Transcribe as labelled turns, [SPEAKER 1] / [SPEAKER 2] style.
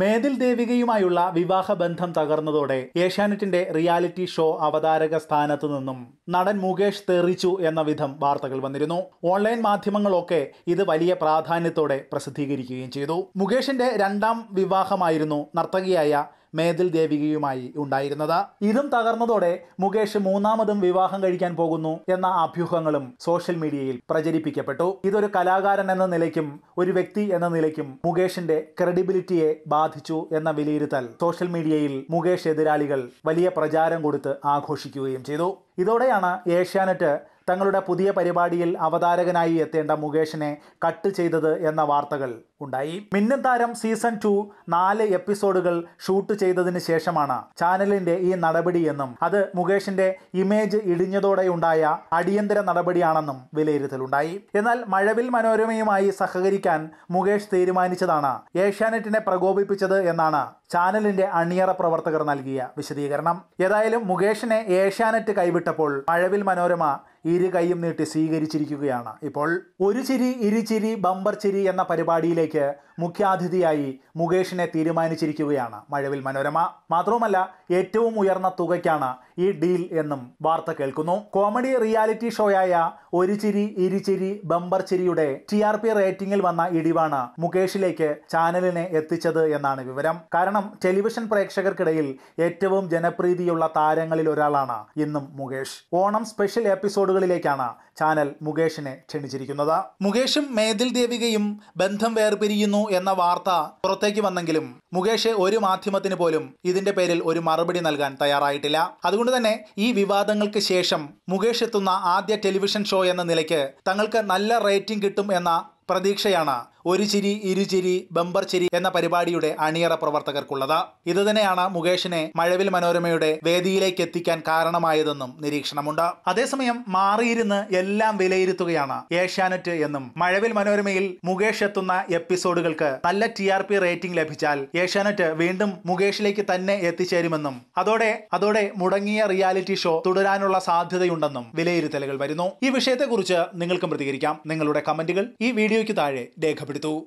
[SPEAKER 1] മേതിൽ ദേവികയുമായുള്ള വിവാഹബന്ധം തകർന്നതോടെ ഏഷ്യാനെറ്റിന്റെ reality show അവതാരക സ്ഥാനത്തു നിന്നും നടൻ മുകേഷ് തെറിച്ചു എന്ന വിധം വാർത്തകൾ വന്നിരുന്നു ഓൺലൈൻ മാധ്യമങ്ങളൊക്കെ ഇത് വലിയ പ്രാധാന്യത്തോടെ പ്രസിദ്ധീകരിക്കുകയും ചെയ്തു മുകേഷിന്റെ രണ്ടാം വിവാഹമായിരുന്നു നർത്തകിയായ മേതിൽ ദേവികയുമായി ഉണ്ടായിരുന്നത് ഇതും തകർന്നതോടെ മുകേഷ് മൂന്നാമതും വിവാഹം കഴിക്കാൻ പോകുന്നു എന്ന അഭ്യൂഹങ്ങളും സോഷ്യൽ മീഡിയയിൽ പ്രചരിപ്പിക്കപ്പെട്ടു ഇതൊരു കലാകാരൻ എന്ന നിലയ്ക്കും ഒരു വ്യക്തി എന്ന നിലയ്ക്കും മുകേഷിന്റെ ക്രെഡിബിലിറ്റിയെ ബാധിച്ചു എന്ന വിലയിരുത്തൽ സോഷ്യൽ മീഡിയയിൽ മുകേഷ് എതിരാളികൾ വലിയ പ്രചാരം കൊടുത്ത് ആഘോഷിക്കുകയും ചെയ്തു ഇതോടെയാണ് ഏഷ്യാനെറ്റ് തങ്ങളുടെ പുതിയ പരിപാടിയിൽ അവതാരകനായി എത്തേണ്ട മുകേഷിനെ കട്ട് ചെയ്തത് എന്ന വാർത്തകൾ ഉണ്ടായി മിന്നും താരം സീസൺ ടു നാല് എപ്പിസോഡുകൾ ഷൂട്ട് ചെയ്തതിന് ശേഷമാണ് ചാനലിന്റെ ഈ നടപടിയെന്നും അത് മുകേഷിന്റെ ഇമേജ് ഇടിഞ്ഞതോടെ ഉണ്ടായ അടിയന്തര നടപടിയാണെന്നും വിലയിരുത്തലുണ്ടായി എന്നാൽ മഴവിൽ മനോരമയുമായി സഹകരിക്കാൻ മുകേഷ് തീരുമാനിച്ചതാണ് ഏഷ്യാനെറ്റിനെ പ്രകോപിപ്പിച്ചത് എന്നാണ് ചാനലിന്റെ അണിയറ പ്രവർത്തകർ നൽകിയ വിശദീകരണം ഏതായാലും മുകേഷിനെ ഏഷ്യാനെറ്റ് കൈവിട്ടപ്പോൾ മഴവിൽ മനോരമ ഇരു കൈയും നീട്ടി സ്വീകരിച്ചിരിക്കുകയാണ് ഇപ്പോൾ ഒരു ചിരി ഇരുചിരി ബമ്പർ ചിരി എന്ന പരിപാടിയിലേക്ക് മുഖ്യാതിഥിയായി മുകേഷിനെ തീരുമാനിച്ചിരിക്കുകയാണ് മഴവിൽ മനോരമ മാത്രവുമല്ല ഏറ്റവും ഉയർന്ന തുകയ്ക്കാണ് ഈ ഡീൽ എന്നും വാർത്ത കേൾക്കുന്നു കോമഡി റിയാലിറ്റി ഷോയായ ഒരു ചിരി ഇരിചിരി ബമ്പർ ചിരിയുടെ ടി ആർ പി റേറ്റിംഗിൽ വന്ന ഇടിവാണ് മുകേഷിലേക്ക് ചാനലിനെ എത്തിച്ചത് എന്നാണ് വിവരം കാരണം ടെലിവിഷൻ പ്രേക്ഷകർക്കിടയിൽ ഏറ്റവും ജനപ്രീതിയുള്ള താരങ്ങളിൽ ഒരാളാണ് ഇന്നും മുകേഷ് ഓണം സ്പെഷ്യൽ എപ്പിസോഡുകളിലേക്കാണ് ചാനൽ മുകേഷിനെ ക്ഷണിച്ചിരിക്കുന്നത് മുകേഷും മേതിൽ ദേവികയും ബന്ധം വേർപിരിയുന്നു എന്ന വാർത്ത പുറത്തേക്ക് വന്നെങ്കിലും മുകേഷ് ഒരു മാധ്യമത്തിന് പോലും ഇതിന്റെ പേരിൽ ഒരു മറുപടി നൽകാൻ തയ്യാറായിട്ടില്ല അതുകൊണ്ട് തന്നെ ഈ വിവാദങ്ങൾക്ക് ശേഷം മുകേഷ് എത്തുന്ന ആദ്യ ടെലിവിഷൻ ഷോ എന്ന നിലയ്ക്ക് തങ്ങൾക്ക് നല്ല റേറ്റിംഗ് കിട്ടും എന്ന പ്രതീക്ഷയാണ് ഒരു ചിരി ഇരുചിരി ബമ്പർ ചിരി എന്ന പരിപാടിയുടെ അണിയറ പ്രവർത്തകർക്കുള്ളത് ഇതുതന്നെയാണ് മുകേഷിനെ മഴവിൽ മനോരമയുടെ വേദിയിലേക്ക് എത്തിക്കാൻ കാരണമായതെന്നും നിരീക്ഷണമുണ്ട് അതേസമയം മാറിയിരുന്ന് എല്ലാം വിലയിരുത്തുകയാണ് ഏഷ്യാനെറ്റ് എന്നും മഴവിൽ മനോരമയിൽ മുകേഷ് എത്തുന്ന എപ്പിസോഡുകൾക്ക് നല്ല ടി ആർ പി റേറ്റിംഗ് ലഭിച്ചാൽ ഏഷ്യാനെറ്റ് വീണ്ടും മുകേഷിലേക്ക് തന്നെ എത്തിച്ചേരുമെന്നും അതോടെ അതോടെ മുടങ്ങിയ റിയാലിറ്റി ഷോ തുടരാനുള്ള സാധ്യതയുണ്ടെന്നും വിലയിരുത്തലുകൾ വരുന്നു ഈ വിഷയത്തെക്കുറിച്ച് നിങ്ങൾക്കും പ്രതികരിക്കാം നിങ്ങളുടെ കമന്റുകൾ ഈ വീഡിയോയ്ക്ക് താഴെ രേഖപ്പെടുത്തും interpretó